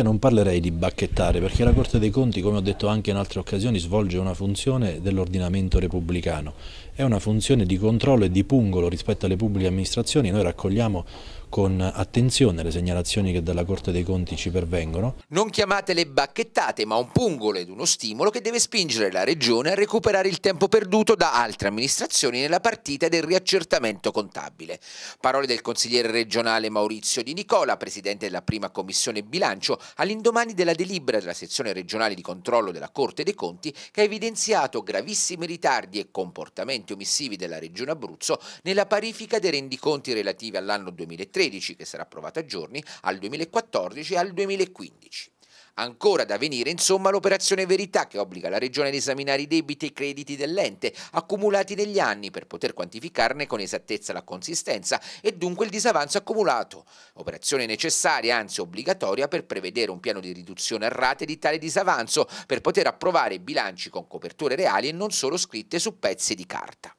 Io non parlerei di bacchettare perché la Corte dei Conti, come ho detto anche in altre occasioni, svolge una funzione dell'ordinamento repubblicano, è una funzione di controllo e di pungolo rispetto alle pubbliche amministrazioni, noi raccogliamo con attenzione le segnalazioni che dalla Corte dei Conti ci pervengono. Non chiamatele bacchettate, ma un pungolo ed uno stimolo che deve spingere la Regione a recuperare il tempo perduto da altre amministrazioni nella partita del riaccertamento contabile. Parole del consigliere regionale Maurizio Di Nicola, presidente della prima commissione bilancio, all'indomani della delibera della sezione regionale di controllo della Corte dei Conti che ha evidenziato gravissimi ritardi e comportamenti omissivi della Regione Abruzzo nella parifica dei rendiconti relativi all'anno 2013 2013, che sarà approvata a giorni, al 2014 e al 2015. Ancora da venire insomma l'operazione verità che obbliga la Regione ad esaminare i debiti e i crediti dell'ente accumulati negli anni per poter quantificarne con esattezza la consistenza e dunque il disavanzo accumulato. Operazione necessaria, anzi obbligatoria, per prevedere un piano di riduzione a rate di tale disavanzo per poter approvare bilanci con coperture reali e non solo scritte su pezzi di carta.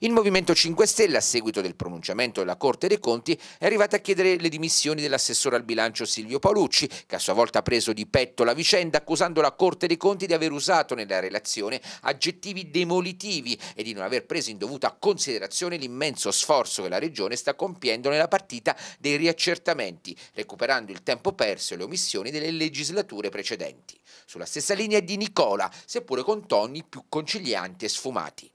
Il Movimento 5 Stelle, a seguito del pronunciamento della Corte dei Conti, è arrivato a chiedere le dimissioni dell'assessore al bilancio Silvio Paolucci, che a sua volta ha preso di petto la vicenda accusando la Corte dei Conti di aver usato nella relazione aggettivi demolitivi e di non aver preso in dovuta considerazione l'immenso sforzo che la Regione sta compiendo nella partita dei riaccertamenti, recuperando il tempo perso e le omissioni delle legislature precedenti. Sulla stessa linea di Nicola, seppure con toni più concilianti e sfumati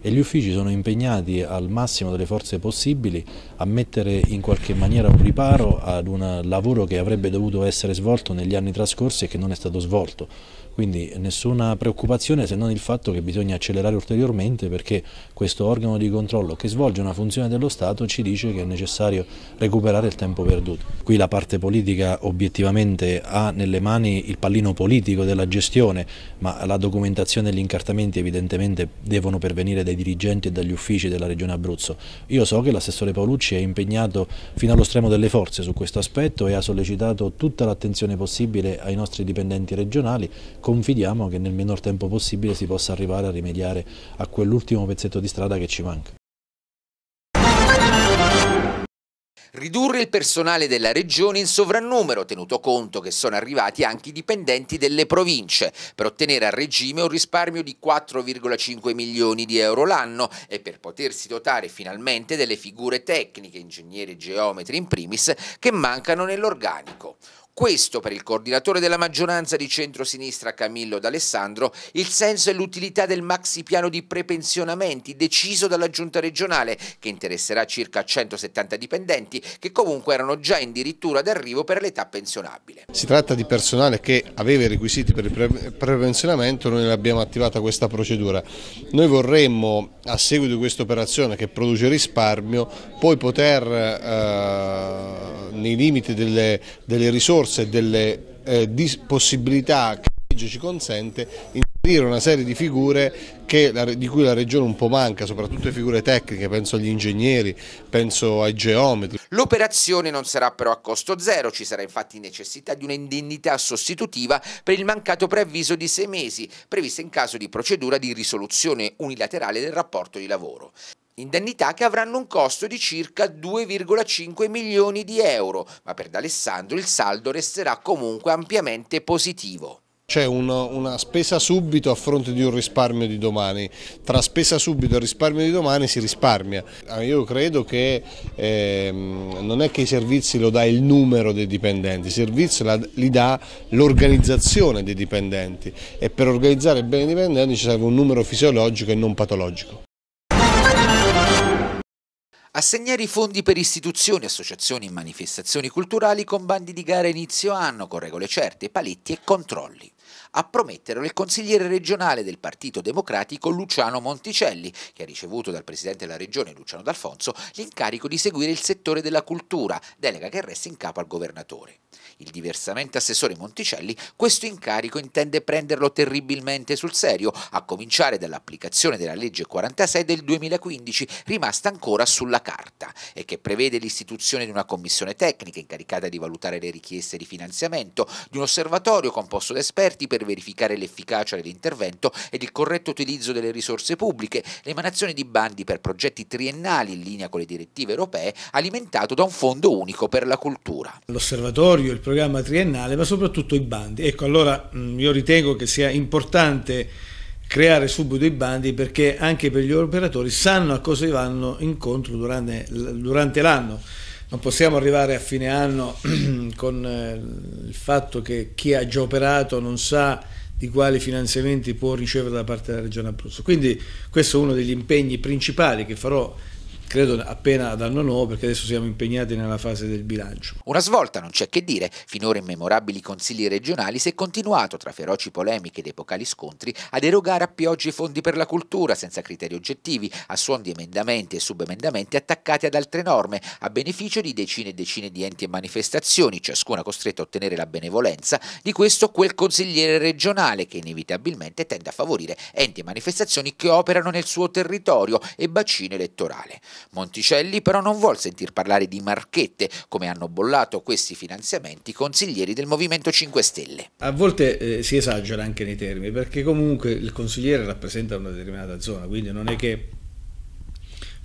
e gli uffici sono impegnati al massimo delle forze possibili a mettere in qualche maniera un riparo ad un lavoro che avrebbe dovuto essere svolto negli anni trascorsi e che non è stato svolto. Quindi nessuna preoccupazione se non il fatto che bisogna accelerare ulteriormente perché questo organo di controllo che svolge una funzione dello Stato ci dice che è necessario recuperare il tempo perduto. Qui la parte politica obiettivamente ha nelle mani il pallino politico della gestione, ma la documentazione e gli incartamenti evidentemente devono pervenire dai dirigenti e dagli uffici della Regione Abruzzo. Io so che l'assessore Paolucci è impegnato fino allo stremo delle forze su questo aspetto e ha sollecitato tutta l'attenzione possibile ai nostri dipendenti regionali confidiamo che nel minor tempo possibile si possa arrivare a rimediare a quell'ultimo pezzetto di strada che ci manca. ridurre il personale della regione in sovrannumero, tenuto conto che sono arrivati anche i dipendenti delle province, per ottenere a regime un risparmio di 4,5 milioni di euro l'anno e per potersi dotare finalmente delle figure tecniche, ingegneri e geometri in primis, che mancano nell'organico. Questo per il coordinatore della maggioranza di centrosinistra Camillo D'Alessandro il senso e l'utilità del maxi piano di prepensionamenti deciso dalla giunta regionale che interesserà circa 170 dipendenti che comunque erano già addirittura d'arrivo per l'età pensionabile. Si tratta di personale che aveva i requisiti per il prepensionamento, noi abbiamo attivato questa procedura. Noi vorremmo a seguito di questa operazione che produce risparmio, poi poter eh, nei limiti delle, delle risorse e delle eh, possibilità che la legge ci consente una serie di figure che, di cui la regione un po' manca, soprattutto le figure tecniche, penso agli ingegneri, penso ai geometri. L'operazione non sarà però a costo zero, ci sarà infatti necessità di un'indennità sostitutiva per il mancato preavviso di sei mesi, prevista in caso di procedura di risoluzione unilaterale del rapporto di lavoro indennità che avranno un costo di circa 2,5 milioni di euro, ma per D'Alessandro il saldo resterà comunque ampiamente positivo. C'è una, una, spesa subito a fronte di un risparmio di domani, tra spesa subito e risparmio di domani si risparmia. Ah, io credo che ehm, non è che i servizi lo dà il numero dei dipendenti, i servizi la, li dà l'organizzazione dei dipendenti e per organizzare bene i dipendenti ci serve un numero fisiologico e non patologico. Assegnare i fondi per istituzioni, associazioni e manifestazioni culturali con bandi di gara inizio anno, con regole certe, paletti e controlli. A prometterlo il consigliere regionale del Partito Democratico Luciano Monticelli, che ha ricevuto dal presidente della regione Luciano D'Alfonso l'incarico di seguire il settore della cultura, delega che resta in capo al governatore. Il diversamente assessore Monticelli questo incarico intende prenderlo terribilmente sul serio, a cominciare dall'applicazione della legge 46 del 2015, rimasta ancora sulla carta, e che prevede l'istituzione di una commissione tecnica incaricata di valutare le richieste di finanziamento, di un osservatorio composto da esperti esperti per verificare l'efficacia dell'intervento ed il corretto utilizzo delle risorse pubbliche, l'emanazione di bandi per progetti triennali in linea con le direttive europee, alimentato da un fondo unico per la cultura. L'osservatorio, il programma triennale, ma soprattutto i bandi. Ecco, allora mm, io ritengo che sia importante creare subito i bandi perché anche per gli operatori sanno a cosa vanno incontro durante, durante l'anno non possiamo arrivare a fine anno con eh, il fatto che chi ha già operato non sa di quali finanziamenti può ricevere da parte della Regione Abruzzo. Quindi questo è uno degli impegni principali che farò credo appena ad anno nuovo perché adesso siamo impegnati nella fase del bilancio. Una svolta non c'è che dire, finora immemorabili consigli regionali si è continuato tra feroci polemiche ed epocali scontri ad erogare a pioggia i fondi per la cultura senza criteri oggettivi, a suon di emendamenti e subemendamenti attaccati ad altre norme, a beneficio di decine e decine di enti e manifestazioni, ciascuna costretta a ottenere la benevolenza di questo o quel consigliere regionale che inevitabilmente tende a favorire enti e manifestazioni che operano nel suo territorio e bacino elettorale. Monticelli però non vuol sentir parlare di marchette, come hanno bollato questi finanziamenti i consiglieri del Movimento 5 Stelle. A volte eh, si esagera anche nei termini, perché comunque il consigliere rappresenta una determinata zona, quindi non è che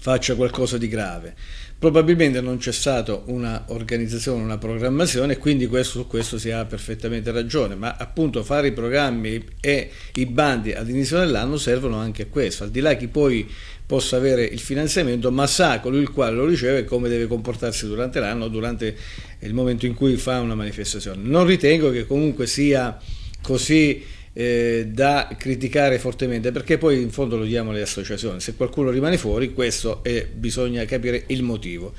faccia qualcosa di grave. Probabilmente non c'è stata un'organizzazione, una programmazione, quindi questo, su questo si ha perfettamente ragione, ma appunto fare i programmi e i bandi all'inizio dell'anno servono anche a questo, al di là chi poi possa avere il finanziamento, ma sa colui il quale lo riceve come deve comportarsi durante l'anno, durante il momento in cui fa una manifestazione. Non ritengo che comunque sia così eh, da criticare fortemente perché poi in fondo lo diamo alle associazioni se qualcuno rimane fuori questo è, bisogna capire il motivo